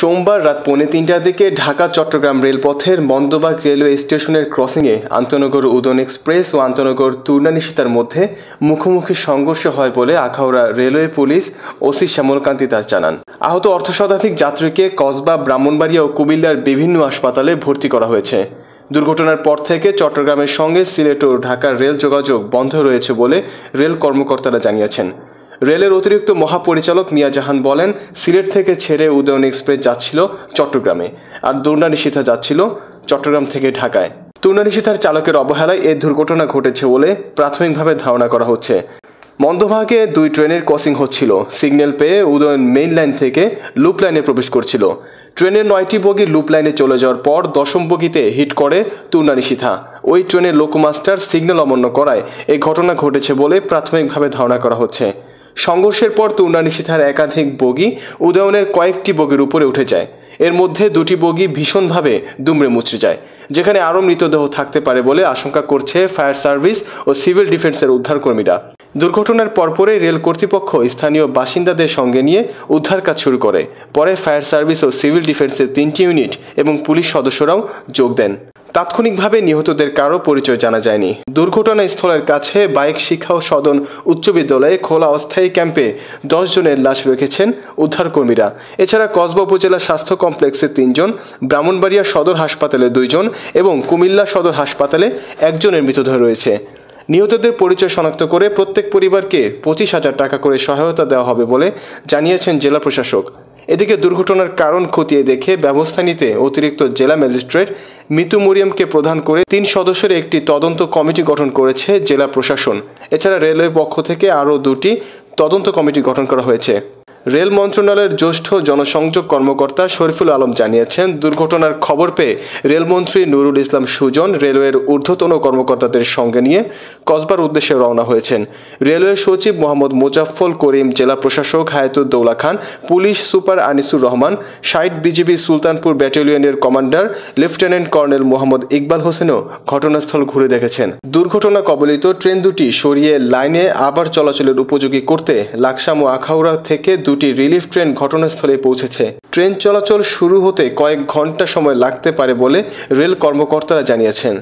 সোমবার রাত পৌনে তিনটার দিকে ঢাকা চট্টগ্রাম রেলপথের মন্দবাগ রেলওয়ে স্টেশনের ক্রসিংয়ে আন্তনগর উদন এক্সপ্রেস ও আন্তনগর তুর্নানিশিতার মধ্যে মুখোমুখি সংঘর্ষ হয় বলে Akhaura railway police OC Shyamalkanti Das জানান আহত অর্ধশতাধিক যাত্রীকে কসবা ব্রাহ্মণবাড়িয়া ও কুমিল্লার বিভিন্ন হাসপাতালে ভর্তি করা হয়েছে দুর্ঘটনার পর থেকে চট্টগ্রামের সঙ্গে সিলেট ও ঢাকার রেল যোগাযোগ বন্ধ রয়েছে বলে রেল কর্মকর্তারা জানিয়েছেন রেলের অতিরিক্ত মহাপরিচালক মিয়া জাহান বলেন সিলেট থেকে ছেড়ে উদয়ন এক্সপ্রেস যাচ্ছিল চট্টগ্রামে আর দুর্নানিশিথা যাচ্ছিল চট্টগ্রাম থেকে ঢাকায় তুর্নানিশিথার চালকের অবহেলায় এ দুর্ঘটনা ঘটেছে বলে প্রাথমিকভাবে ধারণা করা হচ্ছে মন্দভাগে দুই ট্রেনের ক্রসিং হচ্ছিল সিগন্যাল পেয়ে উদয়ন মেইন লাইন থেকে লুপ লাইনে প্রবেশ করছিল ট্রেনের নয়টি বগি লুপ লাইনে চলে যাওয়ার পর দশম বগিতে হিট করে তুর্নানিশিথা ওই ট্রেনের লোকোমাস্টার সিগন্যাল অমন্য করায় এই ঘটনা ঘটেছে বলে প্রাথমিকভাবে ধারণা করা হচ্ছে সংঘর্ষের পর তুর্না নিশিথার একাধিক বগি উদয়নের কয়েকটি বগির উপরে উঠে যায় এর মধ্যে দুটি বগি ভীষণভাবে দুমড়ে মুচড়ে যায় যেখানে আরও মৃতদেহ থাকতে পারে বলে আশঙ্কা করছে ফায়ার সার্ভিস ও সিভিল ডিফেন্সের উদ্ধারকর্মীরা দুর্ঘটনার পরপরে রেল কর্তৃপক্ষ স্থানীয় বাসিন্দাদের সঙ্গে নিয়ে উদ্ধার কাজ শুরু করে পরে ফায়ার সার্ভিস ও সিভিল ডিফেন্সের তিনটি ইউনিট এবং পুলিশ সদস্যরাও যোগ দেন তাৎক্ষণিকভাবে নিহতদের কারো পরিচয় জানা যায়নি দুর্ঘটনাস্থলের কাছে বাইক শিক্ষা ও সদন উচ্চ বিদ্যালয়ে খোলা অস্থায়ী ক্যাম্পে দশ জনের লাশ রেখেছেন উদ্ধারকর্মীরা এছাড়া কসবা উপজেলা স্বাস্থ্য কমপ্লেক্সে তিনজন ব্রাহ্মণবাড়িয়া সদর হাসপাতালে দুইজন এবং কুমিল্লা সদর হাসপাতালে একজনের মৃতদেহ রয়েছে নিহতদের পরিচয় শনাক্ত করে প্রত্যেক পরিবারকে পঁচিশ হাজার টাকা করে সহায়তা দেওয়া হবে বলে জানিয়েছেন জেলা প্রশাসক এদিকে দুর্ঘটনার কারণ খতিয়ে দেখে ব্যবস্থা নিতে অতিরিক্ত জেলা ম্যাজিস্ট্রেট মিতু মরিয়ামকে প্রধান করে তিন সদস্যের একটি তদন্ত কমিটি গঠন করেছে জেলা প্রশাসন এছাড়া রেলওয়ে পক্ষ থেকে আরও দুটি তদন্ত কমিটি গঠন করা হয়েছে রেল মন্ত্রণালয়ের জ্যেষ্ঠ জনসংযোগ কর্মকর্তা শরীফুল আলম জানিয়েছেন দুর্ঘটনার খবর পেয়ে রেলমন্ত্রী নুরুল ইসলাম সুজন রেলওয়ের ঊর্ধ্বতন কর্মকর্তাদের সঙ্গে নিয়ে কসবার উদ্দেশ্যে রওনা হয়েছেন রেলওয়ে সচিব মোহাম্মদ মুজাফফল করিম জেলা প্রশাসক হায়াতুদ্দৌলা খান পুলিশ সুপার আনিসুর রহমান সাইট বিজিবি সুলতানপুর ব্যাটালিয়নের commander lieutenant colonel Mohammad Iqbal হোসেনও ঘটনাস্থল ঘুরে দেখেছেন দুর্ঘটনা কবলিত ট্রেন দুটি সরিয়ে লাইনে আবার চলাচলের উপযোগী করতে লাকসাম ও আখাউড়া থেকে দুটি রিলিফ ট্রেন ঘটনাস্থলে পৌঁছেছে ট্রেন চলাচল শুরু হতে কয়েক ঘন্টা সময় লাগতে পারে বলে রেল কর্মকর্তারা জানিয়েছেন